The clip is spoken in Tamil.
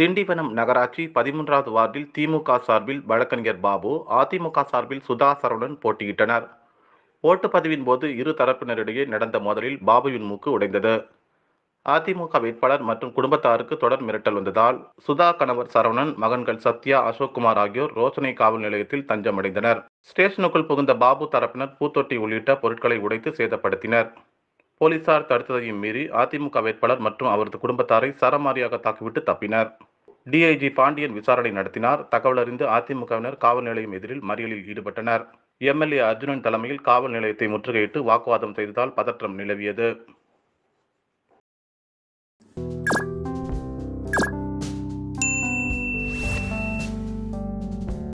திண்டிவனம் நகராட்சி பதிமூன்றாவது வார்டில் திமுக சார்பில் வழக்கறிஞர் பாபு அதிமுக சார்பில் சுதா சரவணன் போட்டியிட்டனர் ஓட்டுப்பதிவின் போது இரு தரப்பினரிடையே நடந்த மோதலில் பாபுவின் மூக்கு உடைந்தது அதிமுக வேட்பாளர் மற்றும் குடும்பத்தாருக்கு தொடர் மிரட்டல் வந்ததால் சுதா கணவர் சரவணன் மகன்கள் சத்யா அசோக்குமார் ஆகியோர் ரோசனை காவல் நிலையத்தில் தஞ்சமடைந்தனர் ஸ்டேஷனுக்குள் புகுந்த பாபு தரப்பினர் பூத்தொட்டி உள்ளிட்ட பொருட்களை உடைத்து சேதப்படுத்தினர் போலீசார் தடுத்ததையும் மீறி அதிமுக வேட்பாளர் மற்றும் அவரது குடும்பத்தாரை சரமாரியாக தாக்கிவிட்டு தப்பினர் டிஐஜி பாண்டியன் விசாரணை நடத்தினார் தகவல் அறிந்து அதிமுகவினர் காவல் நிலையம் எதிரில் மறியலில் ஈடுபட்டனர் எம்எல்ஏ அர்ஜுனன் தலைமையில் காவல் நிலையத்தை முற்றுகையிட்டு வாக்குவாதம் செய்ததால் பதற்றம் நிலவியது